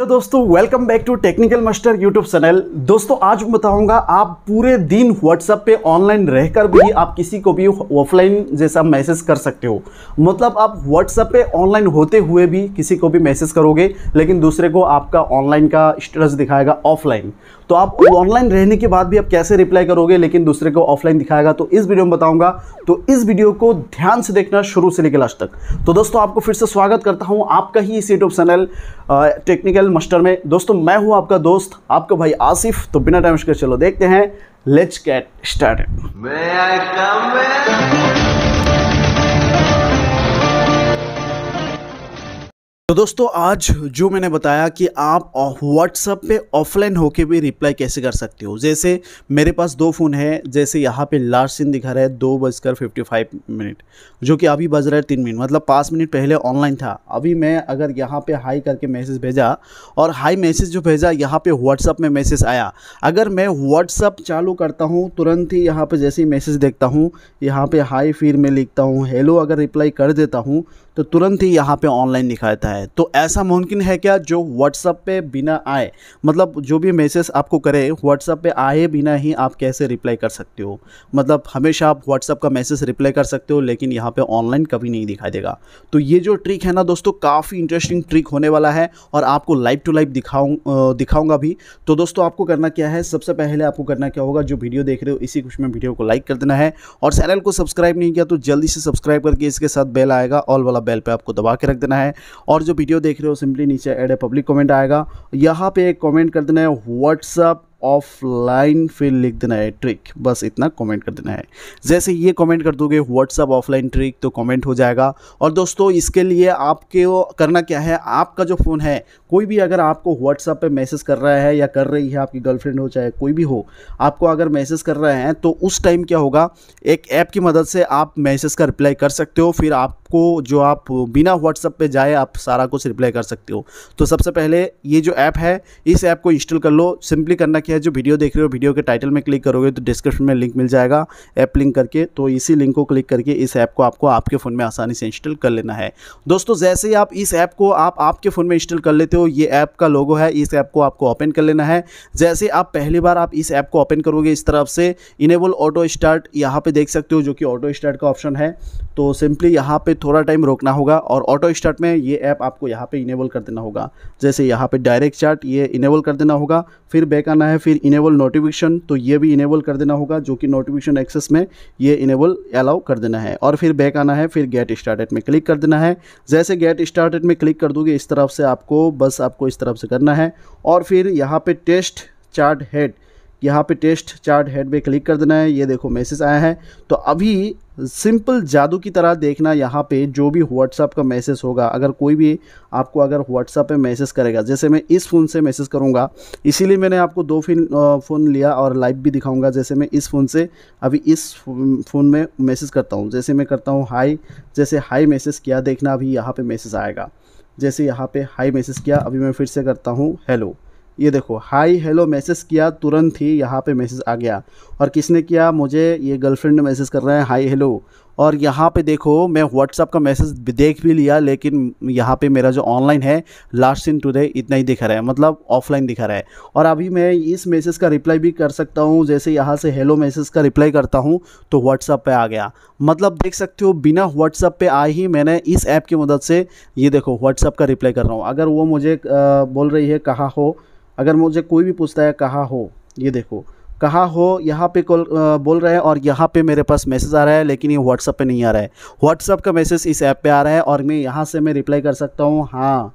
hello दोस्तों welcome back to technical master YouTube channel दोस्तों आज मैं बताऊंगा आप पूरे दिन व्हाट्सएप पे ऑनलाइन रहकर भी आप किसी को भी ऑफलाइन जैसा मैसेज कर सकते हो मतलब आप व्हाट्सएप पे ऑनलाइन होते हुए भी किसी को भी मैसेज करोगे लेकिन दूसरे को आपका ऑनलाइन का स्टेटस दिखाएगा ऑफलाइन तो आप ऑनलाइन रहने के बाद भी आप कैसे रिप्लाई करोगे लेकिन दूसरे को ऑफलाइन दिखाएगा तो इस वीडियो में बताऊंगा तो इस वीडियो को ध्यान से देखना शुरू से लेकर लास्ट तक तो दोस्तों आपको फिर से स्वागत करता हूँ आपका ही इस YouTube channel technical channel master में दोस्तों मैं हूं आपका दोस्त आपका भाई आसिफ तो बिना टाइम के चलो देखते हैं लेट्स गेट स्टार्टेड तो दोस्तों आज जो मैंने बताया कि आप व्हाट्सअप पे ऑफलाइन होके भी रिप्लाई कैसे कर सकते हो जैसे मेरे पास दो फ़ोन है जैसे यहाँ पे लास्ट सीन दिखा रहा है दो बजकर फिफ्टी फाइव मिनट जो कि अभी बज रहा है तीन मिनट मतलब पाँच मिनट पहले ऑनलाइन था अभी मैं अगर यहाँ पे हाई करके मैसेज भेजा और हाई मैसेज जो भेजा यहाँ पर व्हाट्सअप में मैसेज आया अगर मैं व्हाट्सअप चालू करता हूँ तुरंत ही यहाँ पर जैसे ही मैसेज देखता हूँ यहाँ पर हाई फिर मैं लिखता हूँ हेलो अगर रिप्लाई कर देता हूँ तो तुरंत ही यहाँ पर ऑनलाइन दिखाता है है तो ऐसा मुमकिन है क्या जो व्हाट्सअप पे बिना आए मतलब जो भी मैसेज आपको करे व्हाट्सअप पे आए बिना ही आप कैसे रिप्लाई कर सकते हो मतलब हमेशा आप व्हाट्सअप का मैसेज रिप्लाई कर सकते हो लेकिन यहाँ पे ऑनलाइन कभी नहीं दिखाई देगा तो ये जो ट्रिक है ना दोस्तों काफ़ी इंटरेस्टिंग ट्रिक होने वाला है और आपको लाइव टू लाइव दिखाऊँ दिखाऊंगा भी तो दोस्तों आपको करना क्या है सबसे पहले आपको करना क्या होगा जो वीडियो देख रहे हो इसी कुछ में वीडियो को लाइक कर देना है और चैनल को सब्सक्राइब नहीं किया तो जल्दी से सब्सक्राइब करके इसके साथ बेल आएगा ऑल वाला बेल पर आपको दबा के रख देना है और जो वीडियो देख रहे हो सिंपली नीचे एड ए पब्लिक कमेंट आएगा यहाँ पे एक कमेंट कर देना है व्हाट्सअप ऑफलाइन फिर लिख देना है ट्रिक बस इतना कमेंट कर देना है जैसे ये कमेंट कर दोगे व्हाट्सअप ऑफलाइन ट्रिक तो कमेंट हो जाएगा और दोस्तों इसके लिए आपके करना क्या है आपका जो फ़ोन है कोई भी अगर आपको व्हाट्सअप पे मैसेज कर रहा है या कर रही है आपकी गर्लफ्रेंड हो चाहे कोई भी हो आपको अगर मैसेज कर रहे हैं तो उस टाइम क्या होगा एक ऐप की मदद से आप मैसेज का रिप्लाई कर सकते हो फिर आपको जो आप बिना व्हाट्सअप पे जाए आप सारा कुछ रिप्लाई कर सकते हो तो सबसे पहले ये जो ऐप है इस ऐप को इंस्टॉल कर लो सिंपली करना लिंक है जो वीडियो देख रहे हो वीडियो के टाइटल में क्लिक करोगे तो डिस्क्रिप्शन में लिंक मिल जाएगा ऐप लिंक करके तो इसी लिंक को क्लिक करके इस ऐप को आपको आपके फ़ोन में आसानी से इंस्टॉल कर लेना है दोस्तों जैसे ही आप इस ऐप को आप आपके फ़ोन में इंस्टॉल कर लेते हो ये ऐप का लोगो है इस ऐप को आपको ओपन कर लेना है जैसे आप पहली बार आप इस ऐप को ओपन करोगे इस तरफ से इनेबल ऑटो स्टार्ट यहाँ पर देख सकते हो जो कि ऑटो स्टार्ट का ऑप्शन है तो सिंपली यहाँ पर थोड़ा टाइम रोकना होगा और ऑटो स्टार्ट में ये ऐप आपको यहाँ पर इनेबल कर देना होगा जैसे यहाँ पर डायरेक्ट चार्ट ये इनेबल कर देना होगा फिर बैक आना है फिर इनेबल नोटिफिकेशन तो ये भी इनेबल कर देना होगा जो कि नोटिफिकेशन एक्सेस में ये इनेबल अलाउ कर देना है और फिर बैक आना है फिर गेट स्टार्टेड में क्लिक कर देना है जैसे गेट स्टार्टेड में क्लिक कर दोगे इस तरफ से आपको बस आपको इस तरफ से करना है और फिर यहाँ पर टेस्ट चार्ट हेड यहाँ पे टेस्ट चार्ट हेड पे क्लिक कर देना है ये देखो मैसेज आया है तो अभी सिंपल जादू की तरह देखना यहाँ पे जो भी व्हाट्सअप का मैसेज होगा अगर कोई भी आपको अगर व्हाट्सअप पे मैसेज करेगा जैसे मैं इस फ़ोन से मैसेज करूँगा इसीलिए मैंने आपको दो फिन फ़ोन लिया और लाइव भी दिखाऊँगा जैसे मैं इस फ़ोन से अभी इस फ़ोन में मैसेज करता हूँ जैसे मैं करता हूँ हाई जैसे हाई मैसेज किया देखना अभी यहाँ पर मैसेज आएगा जैसे यहाँ पर हाई मैसेज किया अभी मैं फिर से करता हूँ हेलो ये देखो हाई हेलो मैसेज किया तुरंत ही यहाँ पे मैसेज आ गया और किसने किया मुझे ये गर्लफ्रेंड ने मैसेज कर रहा है हाई हेलो और यहाँ पे देखो मैं व्हाट्सअप का मैसेज देख भी लिया लेकिन यहाँ पे मेरा जो ऑनलाइन है लास्ट सीन टुडे इतना ही दिखा रहा है मतलब ऑफलाइन दिखा रहा है और अभी मैं इस मैसेज का रिप्लाई भी कर सकता हूँ जैसे यहाँ से हेलो मैसेज का रिप्लाई करता हूँ तो व्हाट्सअप पे आ गया मतलब देख सकते हो बिना व्हाट्सअप पर आए ही मैंने इस ऐप की मदद से ये देखो व्हाट्सअप का रिप्लाई कर रहा हूँ अगर वो मुझे बोल रही है कहाँ हो अगर मुझे कोई भी पूछता है कहाँ हो ये देखो कहाँ हो यहाँ पे कॉल बोल रहे हैं और यहाँ पे मेरे पास मैसेज आ रहा है लेकिन ये व्हाट्सअप पे नहीं आ रहा है व्हाट्सअप का मैसेज इस ऐप पे आ रहा है और मैं यहाँ से मैं रिप्लाई कर सकता हूँ हाँ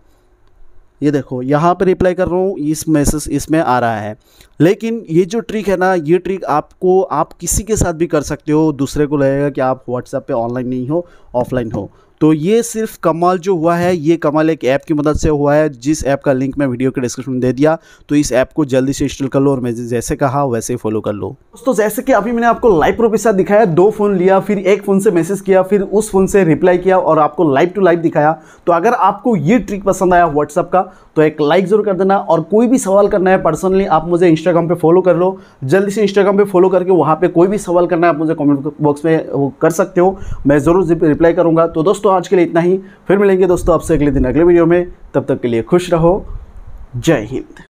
ये देखो यहाँ पे रिप्लाई कर रहा हूँ इस मैसेज इसमें आ रहा है लेकिन ये जो ट्रिक है ना ये ट्रिक आपको आप किसी के साथ भी कर सकते हो दूसरे को लगेगा कि आप व्हाट्सएप पर ऑनलाइन नहीं हो ऑफलाइन हो तो ये सिर्फ कमाल जो हुआ है ये कमाल एक ऐप की मदद से हुआ है जिस ऐप का लिंक मैं वीडियो के डिस्क्रिप्शन में दे दिया तो इस ऐप को जल्दी से इंस्टॉल कर लो और मैं जैसे कहा वैसे ही फॉलो कर लो दोस्तों जैसे कि अभी मैंने आपको लाइव प्रूफ के साथ दिखाया दो फोन लिया फिर एक फोन से मैसेज किया फिर उस फोन से रिप्लाई किया और आपको लाइव टू लाइव दिखाया तो अगर आपको ये ट्रिक पसंद आया व्हाट्सअप का तो एक लाइक जरूर कर देना और कोई भी सवाल करना है पर्सनली आप मुझे इंस्टाग्राम पर फॉलो कर लो जल्दी से इंस्टाग्राम पर फॉलो करके वहाँ पर कोई भी सवाल करना है आप मुझे कॉमेंट बॉक्स में कर सकते हो मैं ज़रूर रिप्लाई करूँगा तो दोस्तों दोस्तों आज के लिए इतना ही फिर मिलेंगे दोस्तों आपसे अगले दिन अगले वीडियो में तब तक के लिए खुश रहो जय हिंद